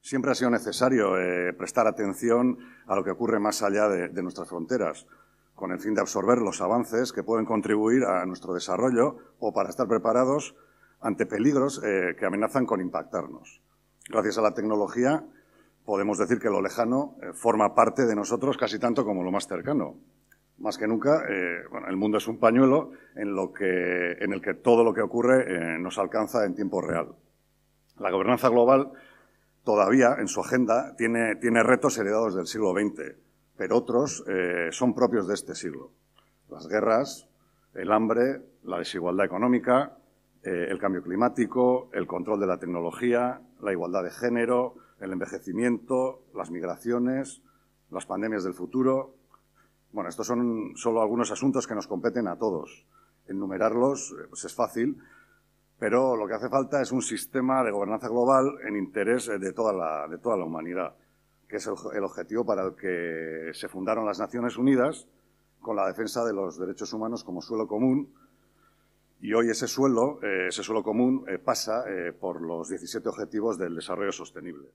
Siempre ha sido necesario eh, prestar atención a lo que ocurre más allá de, nuestras fronteras, con el fin de absorber los avances que pueden contribuir a nuestro desarrollo o para estar preparados ante peligros eh, que amenazan con impactarnos. Gracias a la tecnología podemos decir que lo lejano eh, forma parte de nosotros casi tanto como lo más cercano. Más que nunca, el mundo es un pañuelo en el que todo lo que ocurre nos alcanza en tiempo real. La gobernanza global todavía en su agenda tiene, tiene retos heredados del siglo XX, pero otros eh, son propios de este siglo. Las guerras, el hambre, la desigualdad económica, eh, el cambio climático, el control de la tecnología, la igualdad de género, el envejecimiento, las migraciones, las pandemias del futuro. Bueno, estos son solo algunos asuntos que nos competen a todos. Enumerarlos eh, pues es fácil, pero lo que hace falta es un sistema de gobernanza global en interés eh, de toda la, humanidad, que es el, objetivo para el que se fundaron las Naciones Unidas con la defensa de los derechos humanos como suelo común. Y hoy ese suelo, eh, ese suelo común eh, pasa por los 17 objetivos del desarrollo sostenible.